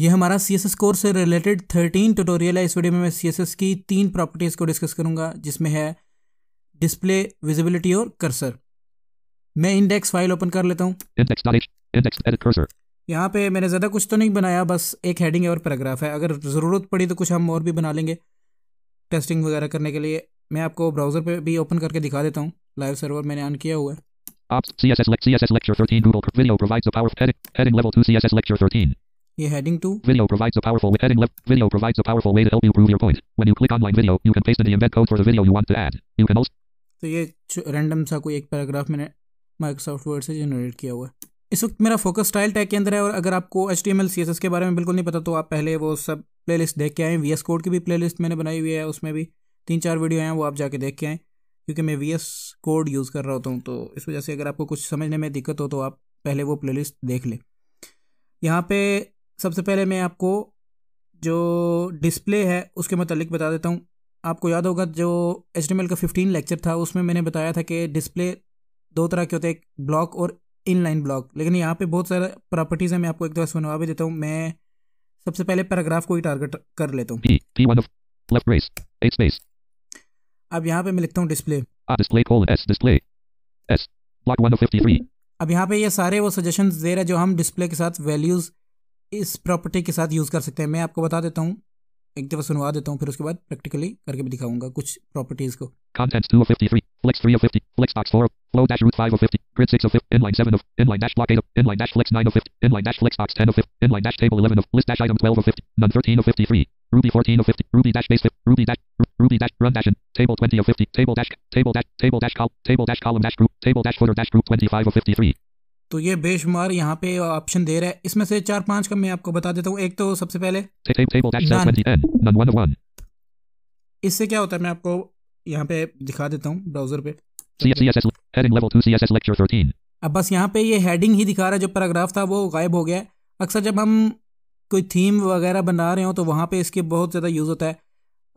ये हमारा C S S course से रिलेटेड थर्टीन ट्यूटोरियल है इस वीडियो में मैं सी एस एस की तीन प्रॉपर्टीज़ को डिस्कस करूँगा जिसमें है डिस्प्ले विजिबिलिटी और कर्सर मैं इंडेक्स फाइल ओपन कर लेता हूँ यहाँ पे मैंने ज़्यादा कुछ तो नहीं बनाया बस एक हेडिंग है और पैराग्राफ है अगर ज़रूरत पड़ी तो कुछ हम और भी बना लेंगे टेस्टिंग वगैरह करने के लिए मैं आपको ब्राउज़र पे भी ओपन करके दिखा देता हूँ लाइव सर्वर मैंने ऑन किया हुआ है CSS, CSS Lecture 13 Google Video provides a power of edit, heading level 2 CSS Lecture 13. ये heading to video provides a powerful way heading left video provides a powerful way to help you prove your point when you click online video you can paste in the embed code for the video you want to add you can also तो ये random सा कोई एक paragraph मैंने Microsoft word से generate किया हुआ है इस वक्त मेरा फोकस स्टाइल टैग के अंदर है और अगर आपको H T M L C S S के बारे में बिल्कुल नहीं पता तो आप पहले वो सब प्ले लिस्ट देख के आएँ वी एस कोड की भी प्ले लिस्ट मैंने बनाई हुई है उसमें भी तीन चार वीडियो हैं वो आप जाके देख के आएँ क्योंकि मैं वी एस कोड यूज़ कर रहा होता हूँ तो इस वजह से अगर आपको कुछ समझने में दिक्कत हो तो आप पहले वो प्ले लिस्ट देख लें यहाँ पे सबसे पहले मैं आपको जो डिस्प्ले है उसके मतलब बता देता हूँ आपको याद होगा जो एच का फिफ्टीन लेक्चर था उसमें मैंने बताया था कि डिस्प्ले दो तरह के होते हैं ब्लॉक और इनलाइन ब्लॉक लेकिन यहाँ पे बहुत सारे प्रॉपर्टीज़ हैं मैं आपको एक दफा सुनवा भी देता हूँ मैं सबसे पहले पैराग्राफ को ही टारगेट कर लेता हूँ अब यहाँ पे मैं लिखता हूँ डिस्प्ले अब यहाँ पे ये सारे वो सजेशन दे रहे हैं जो हम डिस्प्ले के साथ वैल्यूज़ इस प्रॉपर्टी के साथ यूज़ कर सकते हैं मैं आपको बता देता हूँ एक दफ़ा सुनवा देता हूँ फिर उसके बाद प्रैक्टिकली करके भी दिखाऊंगा कुछ प्रॉपर्टीज़ को Contents 2 of 53, flex 3 of 50, flex box 4 of, flow dash root 5 of 50, grid 6 of 50, inline 7 of, inline dash block 8 of, inline dash flex 9 of 50, inline dash flex box 10 of 50, inline dash table 11 of, list dash item 12 of 50, none 13 of 53, ruby 14 of 50, ruby dash base 50, ruby dash, ruby dash run dash in, table 20 of 50, table dash, table dash, table dash col, table dash column dash group, table dash footer dash group 25 of 53. तो ये बेशुमार यहाँ पे option दे रहा है इसमें से चार पांच का मैं आपको बता देता हूँ एक तो सबसे पहले इससे क्या होता है मैं आपको यहाँ पे दिखा देता हूँ ब्राउजर पे अब बस यहाँ पे ये हेडिंग ही दिखा रहा है जो पैराग्राफ था वो गायब हो गया है अक्सर जब हम कोई थीम वगैरह बना रहे हो तो वहाँ पे इसके बहुत ज़्यादा यूज़ होता है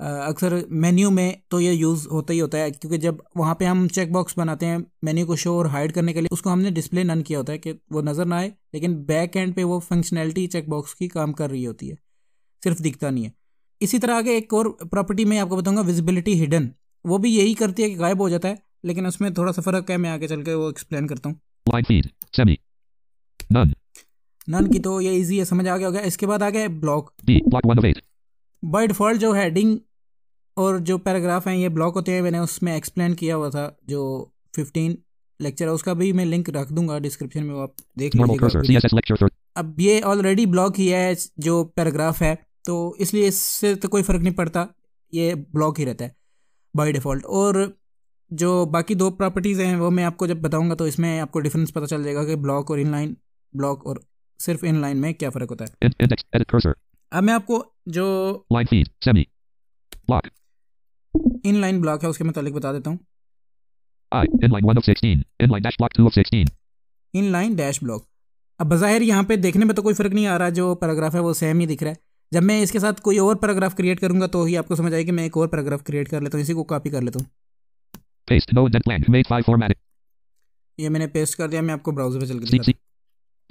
अक्सर मेन्यू में तो ये यूज़ होता ही होता है क्योंकि जब वहाँ पे हम चेक बॉक्स बनाते हैं मेन्यू को शो और हाइड करने के लिए उसको हमने डिस्प्ले नन किया होता है कि वो नज़र ना आए लेकिन बैक एंड पे वो फंक्शनैलिटी चेक बॉक्स की काम कर रही होती है सिर्फ दिखता नहीं है इसी तरह आगे एक और प्रॉपर्टी में आपको बताऊँगा विजिबिलिटी हिडन वो भी यही करती है कि गायब हो जाता है लेकिन उसमें थोड़ा सा फ़र्क है मैं आगे चल के वो एक्सप्लेन करता हूँ नन की तो ये इजी है समझ आ गया होगा इसके बाद आ गया ब्लॉक बाई डिफ़ॉल्ट जो हैडिंग और जो पैराग्राफ हैं ये ब्लॉक होते हैं मैंने उसमें एक्सप्लेन किया हुआ था जो फिफ्टीन लेक्चर है उसका भी मैं लिंक रख दूंगा डिस्क्रिप्शन में वो आप देख लीजिएगा अब ये ऑलरेडी ब्लॉक ही है जो पैराग्राफ है तो इसलिए इससे तो कोई फ़र्क नहीं पड़ता ये ब्लॉक ही रहता है बाई डिफ़ॉल्ट और जो बाकी दो प्रॉपर्टीज़ हैं वो मैं आपको जब बताऊंगा तो इसमें आपको डिफरेंस पता चल जाएगा कि ब्लॉक और इनलाइन ब्लॉक और सिर्फ इनलाइन में क्या फ़र्क होता है अब मैं आपको जो line feed semi block in line block है उसके मुताबिक बता देता हूँ इन लाइन डैश ब्लॉक अब बज़ाहिर यहाँ पे देखने में तो कोई फ़र्क नहीं आ रहा जो पैराग्राफ है वो सेम ही दिख रहा है जब मैं इसके साथ कोई और पैराग्राफ क्रिएट करूंगा तो ही आपको समझ आएगी मैं एक और पैराग्राफ क्रिएट कर लेता हूँ इसी को कॉपी कर लेता हूँ ये मैंने पेस्ट कर दिया मैं आपको ब्राउजर पर चल कर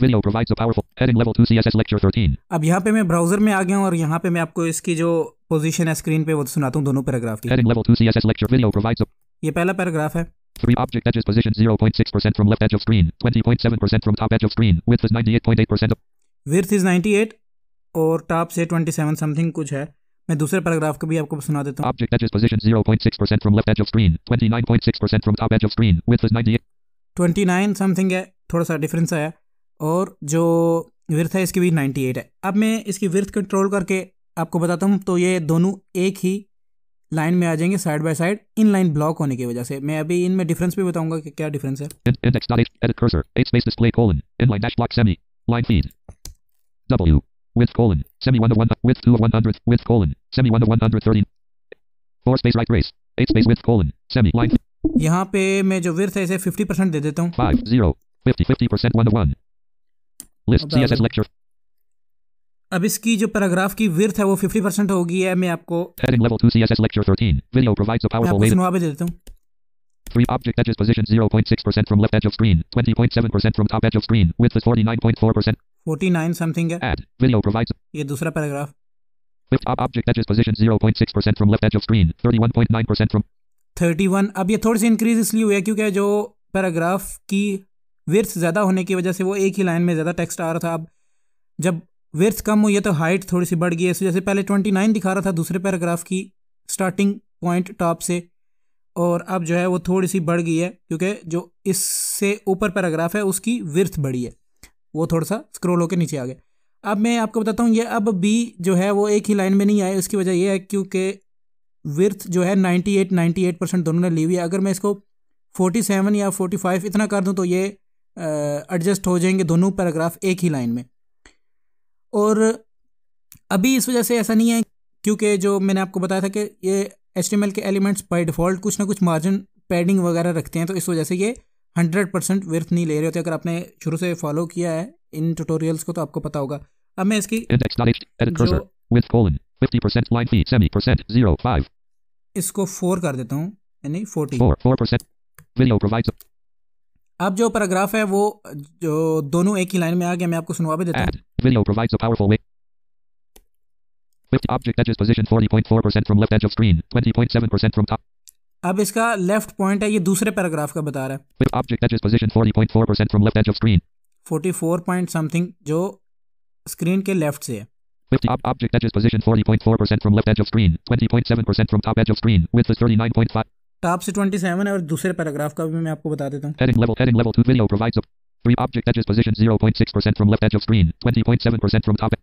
Video provides a powerful heading level 2 CSS lecture 13. अब यहाँ पे मैं ब्राउजर में आ गया हूँ और यहाँ पे मैं आपको इसकी जो पोजीशन है स्क्रीन पे वो सुनाता हूँ दोनों पैराग्राफ की. Heading level 2 CSS lecture video provides a ये पहला पैराग्राफ है. Three object edges position 0.6% from left edge of screen, 20.7% from top edge of screen, width is 98.8%. of... Width is 98 और टॉप से 27 समथिंग कुछ है. मैं दूसरे पैराग्राफ को भी आपको सुना देता हूँ. Object edges position 0.6% from left edge of screen, 29.6% from top edge of screen, width is 98. 29 something है. थोड़ा सा डिफरेंस आया. और जो विर्थ है इसकी भी 98 है अब मैं इसकी विर्थ कंट्रोल करके आपको बताता हूँ तो ये दोनों एक ही लाइन में आ जाएंगे side by side in line block होने की वजह से मैं अभी इनमें डिफरेंस भी बताऊंगा कि क्या डिफरेंस है इंडेक्स पे मैं जो विड्थ है इसे 50% दे देता हूँ लिस्ट सीएसएस लेक्चर अब इसकी जो पैराग्राफ की विर्थ है वो 50 परसेंट होगी है मैं आपको heading level 2 CSS lecture 13 video provides a powerful way सुनवा भी देता हूं Three object edges position 0.6% from left edge of screen, 20.7% from top edge of screen, width is 49.4%. 49 something है. Add. Video provides. ये दूसरा paragraph. Fifth ob object edges position 0.6% from left edge of screen, 31.9% from. 31. अब ये थोड़ी सी increase इसलिए हुई है क्योंकि जो पैराग्राफ की वर्थ ज़्यादा होने की वजह से वो एक ही लाइन में ज़्यादा टेक्स्ट आ रहा था अब जब वर्थ कम हुई है तो हाइट थोड़ी सी बढ़ गई है इस वजह से पहले ट्वेंटी नाइन दिखा रहा था दूसरे पैराग्राफ की स्टार्टिंग पॉइंट टॉप से और अब जो है वो थोड़ी सी बढ़ गई है क्योंकि जो इससे ऊपर पैराग्राफ है उसकी विर्थ बढ़ी है वो थोड़ा सा स्क्रोल होकर नीचे आ गया अब मैं आपको बताता हूँ ये अब बी जो है वो एक ही लाइन में नहीं आए उसकी वजह यह है क्योंकि वर्थ जो है नाइन्टी एट परसेंट दोनों ने ली हुई है अगर मैं इसको 47 या 45 इतना कर दूँ तो ये एडजस्ट हो जाएंगे दोनों पैराग्राफ एक ही लाइन में और अभी इस वजह से ऐसा नहीं है क्योंकि जो मैंने आपको बताया था कि ये एच के एलिमेंट्स बाई डिफ़ॉल्ट कुछ ना कुछ मार्जिन पैडिंग वगैरह रखते हैं तो इस वजह से ये हंड्रेड परसेंट वर्थ नहीं ले रहे होते अगर आपने शुरू से फॉलो किया है इन ट्यूटोरियल्स को तो आपको पता होगा अब मैं इसकी इसको फोर कर देता हूँ यानी फोर्टी अब जो पैराग्राफ है वो जो दोनों एक ही लाइन में आ गया मैं आपको सुनवा भी देता हूँ object edges position 40.4% from left edge of screen, 20.7% from top. अब इसका लेफ्ट पॉइंट है ये दूसरे पैराग्राफ का बता रहा है object edge position 40.4% from left edge of screen 44 point something जो स्क्रीन के लेफ्ट से है object edge position 40.4% from left edge of screen 20.7% from top edge of screen width 39.5 top से 27 है और दूसरे पैराग्राफ का भी मैं आपको बता देता हूँ heading level heading level 2 video provides a three object edges position 0.6% from left edge of screen 20.7% from top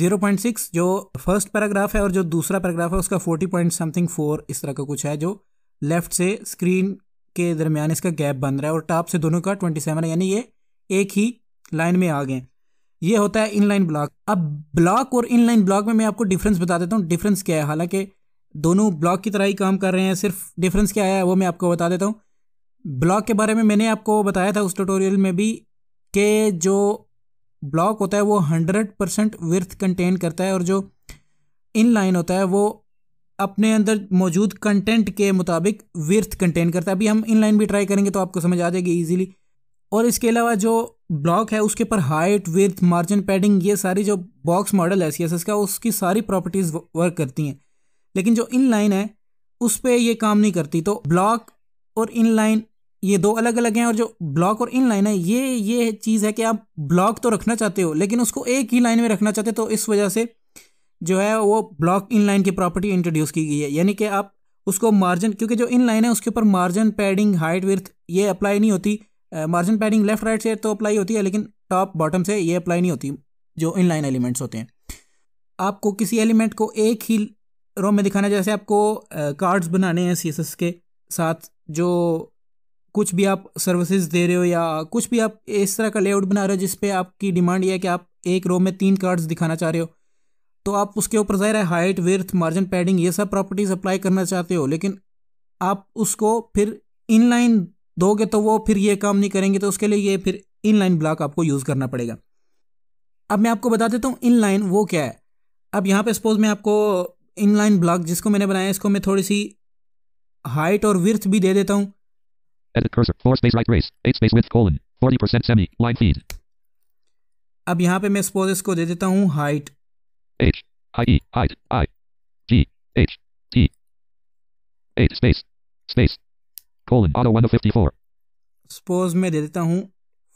0.6 जो फर्स्ट पैराग्राफ है और जो दूसरा पैराग्राफ है उसका 40 पॉइंट समथिंग 4 इस तरह का कुछ है जो लेफ्ट से स्क्रीन के दरमियान इसका गैप बन रहा है और टॉप से दोनों का 27 है यानी ये एक ही लाइन में आ गए ये होता है इनलाइन ब्लॉक अब ब्लॉक और इनलाइन ब्लॉक में मैं आपको डिफरेंस बता देता हूँ डिफरेंस क्या है हालांकि दोनों ब्लॉक की तरह ही काम कर रहे हैं सिर्फ डिफरेंस क्या है वो मैं आपको बता देता हूँ ब्लॉक के बारे में मैंने आपको बताया था उस ट्यूटोरियल में भी कि जो ब्लॉक होता है वो हंड्रेड परसेंट विर्थ कंटेन करता है और जो इन लाइन होता है वो अपने अंदर मौजूद कंटेंट के मुताबिक विर्थ कंटेन करता है अभी हम इन लाइन भी ट्राई करेंगे तो आपको समझ आ जाएगी ईजिली और इसके अलावा जो ब्लॉक है उसके ऊपर हाइट विर्थ मार्जिन पैडिंग ये सारी जो बॉक्स मॉडल है सी का उसकी सारी प्रॉपर्टीज़ वर्क करती हैं लेकिन जो इन लाइन है उस पर ये काम नहीं करती तो ब्लॉक और इन लाइन ये दो अलग अलग हैं और जो ब्लॉक और इन लाइन है ये ये चीज़ है कि आप ब्लॉक तो रखना चाहते हो लेकिन उसको एक ही लाइन में रखना चाहते हो तो इस वजह से जो है वो ब्लॉक इन लाइन की प्रॉपर्टी इंट्रोड्यूस की गई है यानी कि आप उसको मार्जिन क्योंकि जो इन लाइन है उसके ऊपर मार्जिन पैडिंग हाइट विर्थ ये अप्लाई नहीं होती मार्जिन पैडिंग लेफ्ट राइट से तो अप्लाई होती है लेकिन टॉप बॉटम से ये अप्लाई नहीं होती जो इन लाइन एलिमेंट्स होते हैं आपको किसी एलिमेंट को एक ही रोम में दिखाना जैसे आपको कार्ड्स बनाने हैं सी के साथ जो कुछ भी आप सर्विसेज दे रहे हो या कुछ भी आप इस तरह का लेआउट बना रहे हो जिसपे आपकी डिमांड यह है कि आप एक रोम में तीन कार्ड्स दिखाना चाह रहे हो तो आप उसके ऊपर ज़ाहिर है हाइट विर्थ मार्जिन पैडिंग ये सब प्रॉपर्टीज़ अप्लाई करना चाहते हो लेकिन आप उसको फिर इनलाइन दोगे तो वो फिर ये काम नहीं करेंगे तो उसके लिए ये फिर इनलाइन ब्लॉक आपको यूज़ करना पड़ेगा अब मैं आपको बता देता हूँ इनलाइन वो क्या है अब यहाँ पे सपोज मैं आपको इनलाइन ब्लॉक जिसको मैंने बनाया इसको मैं थोड़ी सी हाइट और विर्थ भी दे देता हूँ अब यहाँ पे मैं सपोज इसको दे देता हूँ height H I E I I G H T H space space colon auto one fifty four suppose मैं दे देता हूँ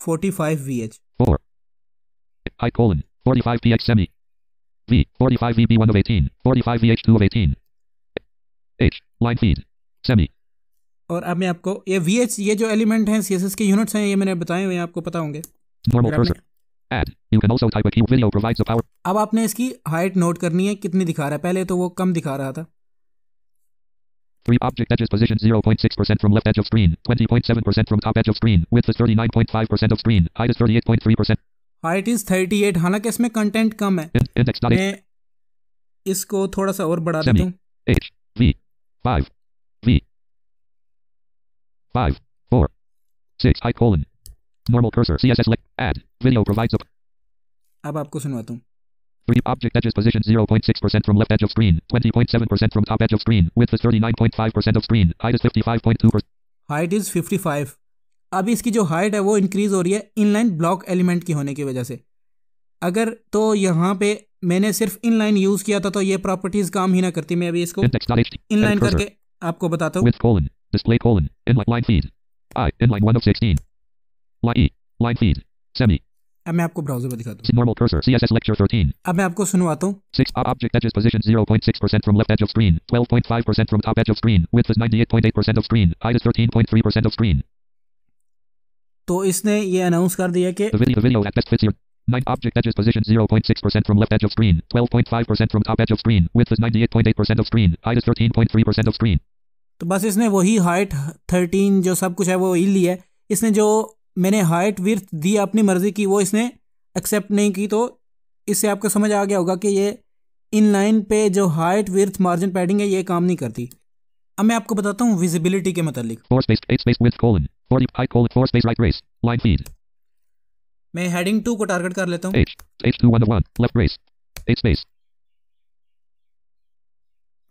45 VH 4 I colon 45 PH semi V. 45 VB1 of 18. 45 VH2 of 18. H. Line feed. Semi. और अब मैं आपको ये VH, ये जो एलिमेंट हैं CSS के यूनिट्स हैं ये मैंने बताए हुए हैं आपको पता होंगे Normal cursor. Add. You can also type a Video provides power. अब आपने इसकी हाइट नोट करनी है कितनी दिखा रहा है पहले तो वो कम दिखा रहा था Three object edges position 0.6% from left edge of screen, 20.7% from top edge of screen, width is 39.5% of screen, height is 38.3%. Height is 38 हालांकि इसमें कंटेंट कम है मैं इसको थोड़ा सा और बढ़ा देता हूँ Normal cursor CSS select add video provides up. अब आपको सुनवाता हूँ. Three object edges position 0.6% from left edge of screen, 20.7% from top edge of screen, width is 39.5% of screen, height is 55.2%. Height is 55. अभी इसकी जो हाइट है वो increase हो रही है इनलाइन ब्लॉक एलिमेंट की होने की वजह से अगर तो यहाँ पे मैंने सिर्फ इनलाइन यूज़ किया था तो ये प्रॉपर्टीज़ काम ही ना करती मैं अभी इसको इनलाइन करके आपको बताता हूँ Display colon. Inline line feed. I. Inline 1 of 16. Line E. Line feed. Semi. अब मैं आपको ब्राउजर में दिखाता हूँ normal cursor css lecture 13 अब मैं आपको सुनवाता हूं 6 object edges position 0.6% from left edge of screen 12.5% from top edge of screen width is 98.8% of screen height is 13.3% of screen तो इसने ये अनाउंस कर दिया कि Nine object edges position 0.6% from left edge of screen, 12.5% from top edge of screen, width is 98.8% of screen, height is 13.3% of screen. तो बस इसने वही height 13 जो सब कुछ है वो ही लिया है इसने जो मैंने height width दी अपनी मर्ज़ी की वो इसने accept नहीं की तो इससे आपको समझ आ गया होगा कि ये inline पे जो height width margin padding है ये काम नहीं करती अब मैं आपको बताता हूँ visibility के मतलब space space width colon 40 I colon 4 space right race line feed मैं हेडिंग 2 को टारगेट कर लेता हूं H H2 1 1 left race 8 space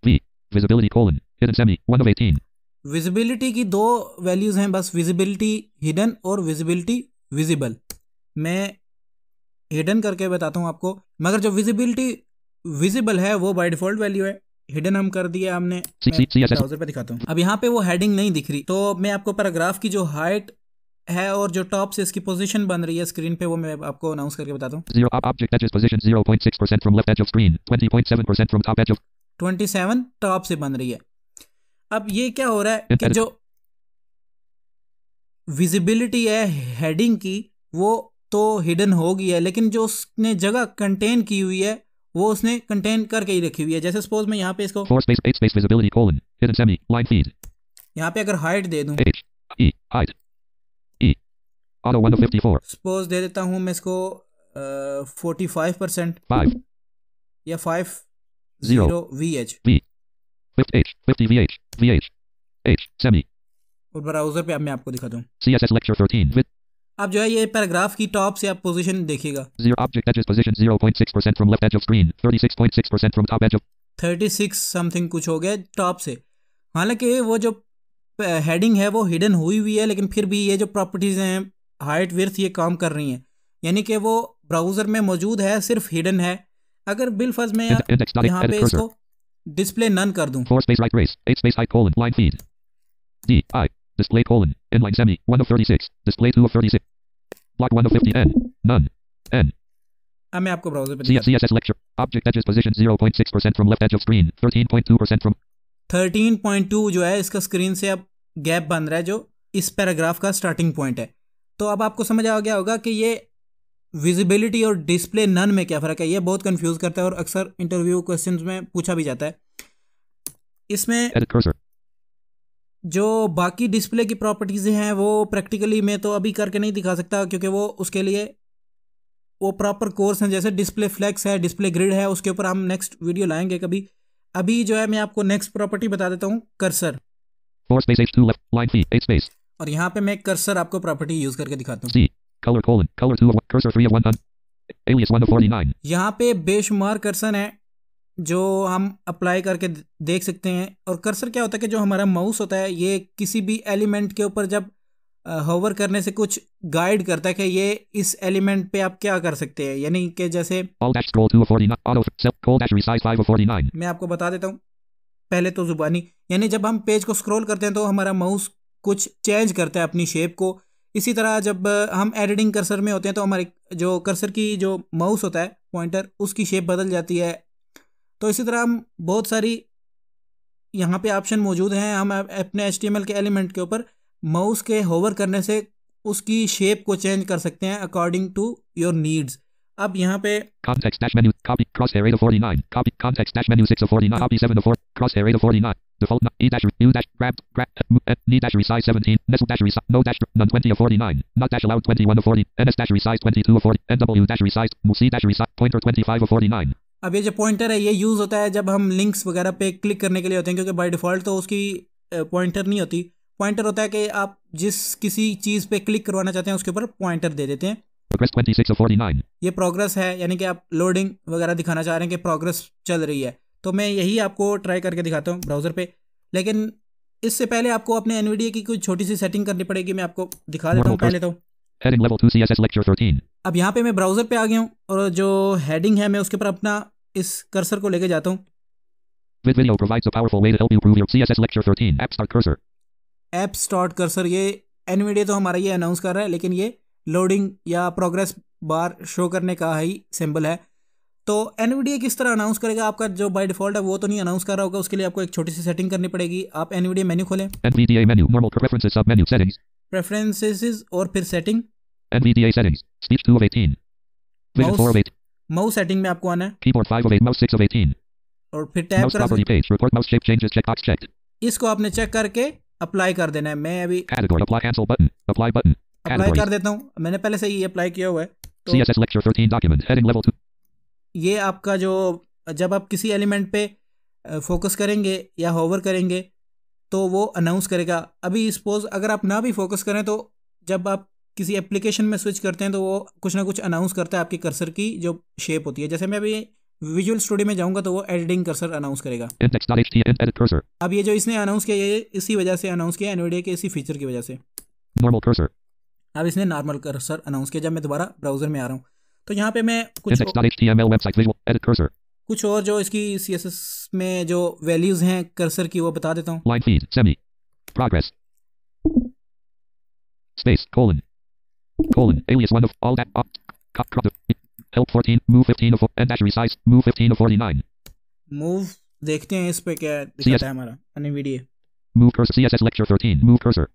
V visibility colon hidden semi 1 of 18 visibility की दो वैल्यूज हैं बस विजिबिलिटी हिडन और विजिबिलिटी विजिबल मैं हिडन करके बताता हूं आपको मगर जो विजिबिलिटी विजिबल है वो बाय डिफॉल्ट वैल्यू है हिडन हम कर दिया हमने ब्राउजर अच्छा। पे दिखाता हूँ अब यहाँ पे वो हेडिंग नहीं दिख रही तो मैं आपको पैराग्राफ की जो हाइट है और जो टॉप से इसकी पोजीशन बन रही है स्क्रीन पे वो मैं आपको अनाउंस करके बताता हूँ ट्वेंटी सेवन टॉप से बन रही है अब ये क्या हो रहा है कि जो विजिबिलिटी है हेडिंग की वो तो हिडन हो गई है लेकिन जो उसने जगह कंटेन की हुई है वो उसने कंटेन करके ही रखी हुई है जैसे सपोज मैं यहाँ पे इसको यहाँ पे अगर हाइट दे दूँ सपोज e, e, दे देता हूँ मैं इसको फोर्टी फाइव परसेंट या five zero V H V V H H H semi और ब्राउजर पे अब मैं आपको दिखाता हूँ अब जो है ये पैराग्राफ की टॉप से आप पोजीशन देखिएगा ऑफ 36 समथिंग कुछ हो गया टॉप से हालांकि वो जो हेडिंग है वो हिडन हुई हुई है लेकिन फिर भी ये जो प्रॉपर्टीज़ हैं हाइट विर्थ ये काम कर रही हैं यानी कि वो ब्राउज़र में मौजूद है सिर्फ हिडन है अगर बिलफज में यहाँ पे इसको डिस्प्ले नन कर दूँ display colon inline semi 1 of 36 display 2 of 36 Block 1 of 50. N. None. N. अब हाँ, मैं आपको ब्राउजर पर CSS lecture. Object edges position 0.6% from left edge of screen. 13.2% from 13.2 जो है इसका स्क्रीन से अब गैप बन रहा है जो इस पैराग्राफ का स्टार्टिंग पॉइंट है तो अब आपको समझ आ गया होगा कि ये विजिबिलिटी और डिस्प्ले नन में क्या फ़र्क है ये बहुत कंफ्यूज करता है और अक्सर इंटरव्यू क्वेश्चन में पूछा भी जाता है इसमें जो बाकी डिस्प्ले की प्रॉपर्टीज़ हैं वो प्रैक्टिकली मैं तो अभी करके नहीं दिखा सकता क्योंकि वो उसके लिए वो प्रॉपर कोर्स हैं जैसे डिस्प्ले फ्लैक्स है डिस्प्ले ग्रिड है उसके ऊपर हम नेक्स्ट वीडियो लाएंगे कभी अभी जो है मैं आपको नेक्स्ट प्रॉपर्टी बता देता हूँ कर्सर और यहाँ पे मैं कर्सर आपको प्रॉपर्टी यूज करके दिखाता हूँ यहाँ पे बेशुमार कर्सन है जो हम अप्लाई करके देख सकते हैं और कर्सर क्या होता है कि जो हमारा माउस होता है ये किसी भी एलिमेंट के ऊपर जब होवर करने से कुछ गाइड करता है कि ये इस एलिमेंट पे आप क्या कर सकते हैं यानी कि जैसे मैं आपको बता देता हूँ पहले तो जुबानी यानी जब हम पेज को स्क्रॉल करते हैं तो हमारा माउस कुछ चेंज करता है अपनी शेप को इसी तरह जब हम एडिटिंग कर्सर में होते हैं तो हमारे जो कर्सर की जो माउस होता है पॉइंटर उसकी शेप बदल जाती है तो इसी तरह हम बहुत सारी यहाँ पे ऑप्शन मौजूद हैं हम अपने एच के एलिमेंट के ऊपर माउस के होवर करने से उसकी शेप को चेंज कर सकते हैं अकॉर्डिंग टू योर नीड्स अब यहाँ पे context dash menu copy cross array to 49 copy context dash menu 6 of 49 copy 7 of 4 cross array to 49 default e dash u dash grab grab uh, e dash resize 17 nestle dash resize no dash none 20 of 49 not dash allowed 21 of 40 ns dash resize 22 of 40 nw dash resize move c dash resize pointer 25 of 49 अब ये जो pointer है ये use होता है जब हम links वगैरह पे क्लिक करने के लिए होते हैं क्योंकि बाय डिफ़ॉल्ट तो उसकी पॉइंटर नहीं होती पॉइंटर होता है कि आप जिस किसी चीज़ पे क्लिक करवाना चाहते हैं उसके ऊपर पॉइंटर दे देते हैं ये प्रोग्रेस है यानी कि आप लोडिंग वगैरह दिखाना चाह रहे हैं कि प्रोग्रेस चल रही है तो मैं यही आपको ट्राई करके दिखाता हूँ ब्राउज़र पर लेकिन इससे पहले आपको अपने एन की कोई छोटी सी सेटिंग करनी पड़ेगी मैं आपको दिखा देता हूँ lecture 13. अब यहाँ पे मैं ब्राउज़र पे आ गया हूँ और जो हेडिंग है मैं उसके ऊपर अपना इस कर्सर को लेके जाता हूं This video provides a powerful way to help you improve your CSS lecture 13 app start cursor. App start cursor ये एनवीडिया तो हमारा ये अनाउंस कर रहा है लेकिन ये लोडिंग या प्रोग्रेस बार शो करने का ही सिंबल है तो एनवीडिया किस तरह अनाउंस करेगा आपका जो बाय डिफॉल्ट है वो तो नहीं अनाउंस कर रहा होगा उसके लिए आपको एक छोटी सी सेटिंग करनी पड़ेगी आप एनवीडिया मेन्यू खोलें NVDA मेन्यू नॉर्मल प्रेफरेंसेस सब मेन्यू सेटिंग्स प्रेफरेंसेस और फिर setting NVDA settings speech 2 of 18 vision 4 of 8 mouse setting में आपको आना है कीबोर्ड 5 of 8 माउस 6 of 18 और फिर टैब करा सकते page report mouse shape changes check box check इसको आपने चेक करके अप्लाई कर देना है मैं अभी category apply cancel button apply button apply कर देता हूं मैंने पहले से ही अप्लाई किया हुआ है तो CSS lecture 13 document heading level 2 ये आपका जो जब आप किसी एलिमेंट पे फोकस करेंगे या होवर करेंगे तो वो अनाउंस करेगा अभी सपोज अगर आप ना भी फोकस करें तो जब आप किसी एप्लीकेशन में स्विच करते हैं तो वो कुछ ना कुछ अनाउंस करता है आपके कर्सर की जो शेप होती है जैसे मैं अभी विजुअल स्टूडियो में जाऊंगा तो वो एडिटिंग कर्सर अनाउंस करेगा अब ये जो इसने अनाउंस किया ये इसी वजह से अनाउंस किया एनवीडिया के इसी फीचर की वजह से अब इसने नॉर्मल कर्सर अनाउंस किया जब मैं दोबारा ब्राउजर में आ रहा हूँ तो यहाँ पे मैं कुछ और, कुछ और जो इसकी सी में जो वैल्यूज हैं कर्सर की वो बता देता हूँ Colon. Alias one of all that. Uh, crop the, help 14. Move 15 of and dash resize. Move 15 of 49. Move. देखते हैं इस पे क्या दिखाता है हमारा NVDA move cursor CSS lecture 13 move cursor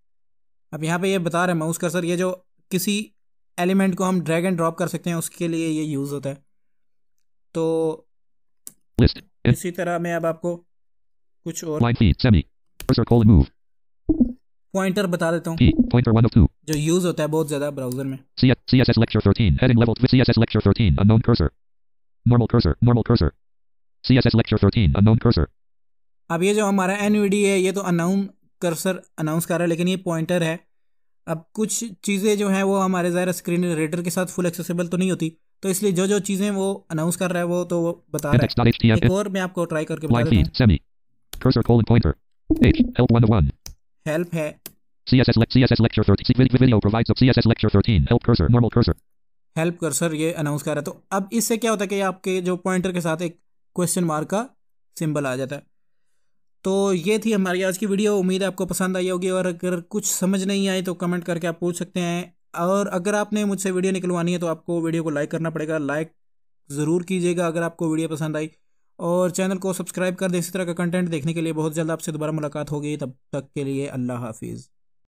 अब यहाँ पे ये बता रहे हैं माउस कर्सर ये जो किसी एलिमेंट को हम ड्रैग एंड ड्रॉप कर सकते हैं उसके लिए ये यूज होता है तो List. Eh? इसी तरह मैं अब आपको कुछ और पॉइंटर बता देता हूँ जो यूज होता है बहुत ज्यादा ब्राउजर में CSS lecture 13 heading level CSS lecture 13 unknown cursor normal cursor normal cursor CSS lecture 13 unknown cursor अब ये जो हमारा NVD है ये तो unknown cursor अनाउंस कर रहा है लेकिन ये पॉइंटर है अब कुछ चीज़ें जो हैं वो हमारे ज़ाहिर स्क्रीन रेडर के साथ फुल एक्सेसिबल तो नहीं होती तो इसलिए जो जो चीज़ें वो अनाउंस कर रहा है वो तो वो बता रहा है एक और मैं आपको ट्राई करके बता देता हूं हेल्प oh है CSS, le- CSS lecture 13 video provides up CSS lecture 13 help cursor normal cursor Help cursor ये अनाउंस कर रहा है तो अब इससे क्या होता है कि आपके जो पॉइंटर के साथ एक क्वेश्चन मार्क का सिंबल आ जाता है तो ये थी हमारी आज की वीडियो उम्मीद है आपको पसंद आई होगी और अगर कुछ समझ नहीं आई तो कमेंट करके आप पूछ सकते हैं और अगर आपने मुझसे वीडियो निकलवानी है तो आपको वीडियो को लाइक करना पड़ेगा लाइक ज़रूर कीजिएगा अगर आपको वीडियो पसंद आई और चैनल को सब्सक्राइब कर दें इसी तरह का कंटेंट देखने के लिए बहुत जल्द आपसे दोबारा मुलाकात होगी तब तक के लिए अल्लाह हाफिज़